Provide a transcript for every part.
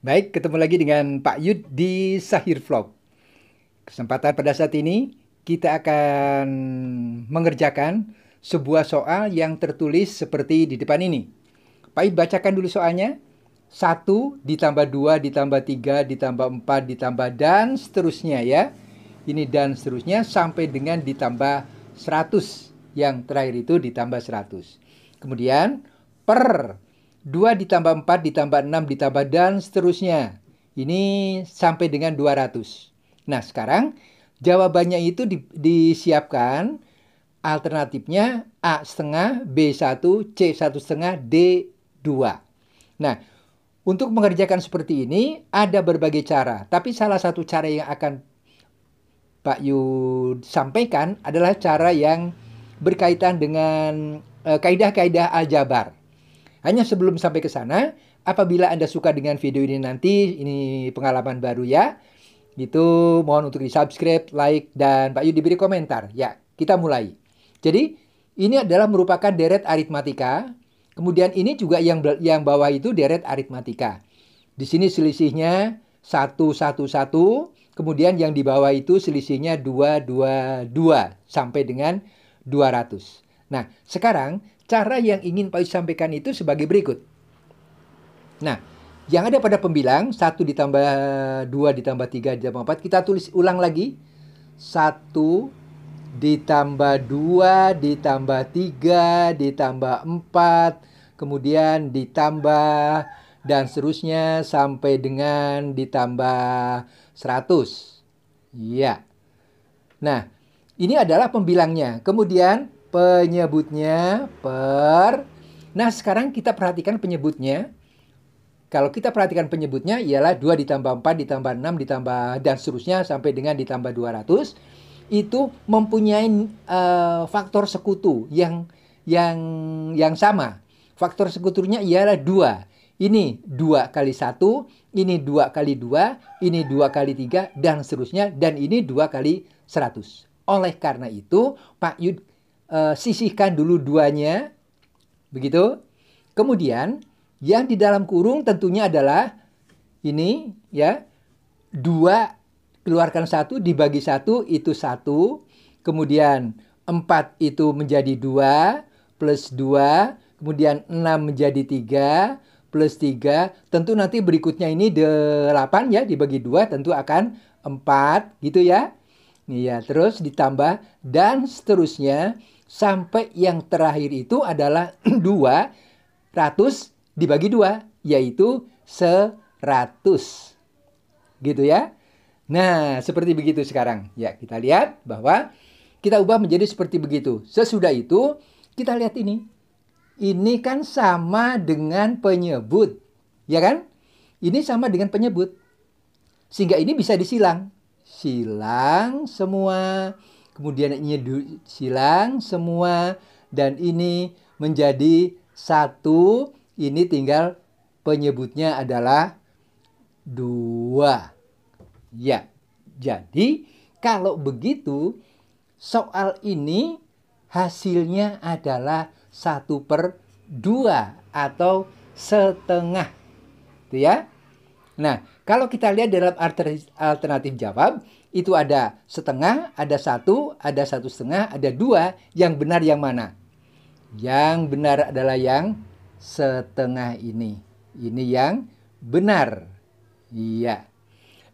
Baik, ketemu lagi dengan Pak Yud di Sahir Vlog. Kesempatan pada saat ini kita akan mengerjakan sebuah soal yang tertulis seperti di depan ini. Pak Yud bacakan dulu soalnya. 1 ditambah 2 ditambah 3 ditambah 4 ditambah dan seterusnya ya. Ini dan seterusnya sampai dengan ditambah 100. Yang terakhir itu ditambah 100. Kemudian per 2 ditambah 4 ditambah 6 ditambah dan seterusnya. Ini sampai dengan 200. Nah sekarang jawabannya itu di, disiapkan alternatifnya A setengah, b satu c satu setengah, d dua. Nah, untuk mengerjakan seperti ini ada berbagai cara, tapi salah satu cara yang akan Pak Yud sampaikan adalah cara yang berkaitan dengan eh, kaidah-kaidah aljabar. Hanya sebelum sampai ke sana, apabila Anda suka dengan video ini nanti, ini pengalaman baru ya. Itu mohon untuk di-subscribe, like, dan Pak Yu diberi komentar. Ya, kita mulai. Jadi, ini adalah merupakan deret aritmatika. Kemudian ini juga yang yang bawah itu deret aritmatika. Di sini selisihnya 1, 1, 1. Kemudian yang di bawah itu selisihnya 2, 2, 2. Sampai dengan 200. Nah, sekarang Cara yang ingin Paulus sampaikan itu sebagai berikut. Nah, yang ada pada pembilang, 1 ditambah 2 ditambah 3 ditambah 4, kita tulis ulang lagi. 1 ditambah 2 ditambah 3 ditambah 4, kemudian ditambah dan seterusnya sampai dengan ditambah 100. Iya. Nah, ini adalah pembilangnya. Kemudian penyebutnya per. Nah, sekarang kita perhatikan penyebutnya. Kalau kita perhatikan penyebutnya ialah 2 ditambah 4 ditambah 6 ditambah dan seterusnya sampai dengan ditambah 200 itu mempunyai uh, faktor sekutu yang yang yang sama. Faktor sekutunya ialah 2. Ini 2 kali 1, ini 2 kali 2, ini 2 kali 3, dan seterusnya. Dan ini 2 kali 100. Oleh karena itu, Pak Yud Eh, sisihkan dulu duanya, begitu. Kemudian yang di dalam kurung tentunya adalah ini ya dua keluarkan satu dibagi satu itu satu kemudian empat itu menjadi dua plus dua kemudian enam menjadi tiga plus tiga tentu nanti berikutnya ini delapan ya dibagi dua tentu akan empat gitu ya iya terus ditambah dan seterusnya sampai yang terakhir itu adalah 200 dibagi 2 yaitu 100. Gitu ya. Nah, seperti begitu sekarang. Ya, kita lihat bahwa kita ubah menjadi seperti begitu. Sesudah itu, kita lihat ini. Ini kan sama dengan penyebut. Ya kan? Ini sama dengan penyebut. Sehingga ini bisa disilang. Silang semua kemudian nya silang semua dan ini menjadi satu ini tinggal penyebutnya adalah dua ya jadi kalau begitu soal ini hasilnya adalah satu per dua atau setengah itu ya nah kalau kita lihat dalam alternatif jawab, itu ada setengah, ada satu, ada satu setengah, ada dua. Yang benar yang mana? Yang benar adalah yang setengah ini. Ini yang benar. Iya.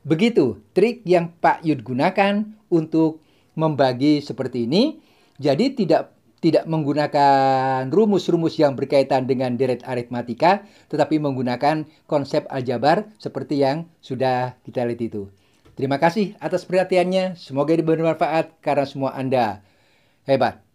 Begitu trik yang Pak Yud gunakan untuk membagi seperti ini. Jadi tidak tidak menggunakan rumus-rumus yang berkaitan dengan deret aritmatika, tetapi menggunakan konsep aljabar seperti yang sudah kita lihat itu. Terima kasih atas perhatiannya. Semoga bermanfaat karena semua Anda hebat.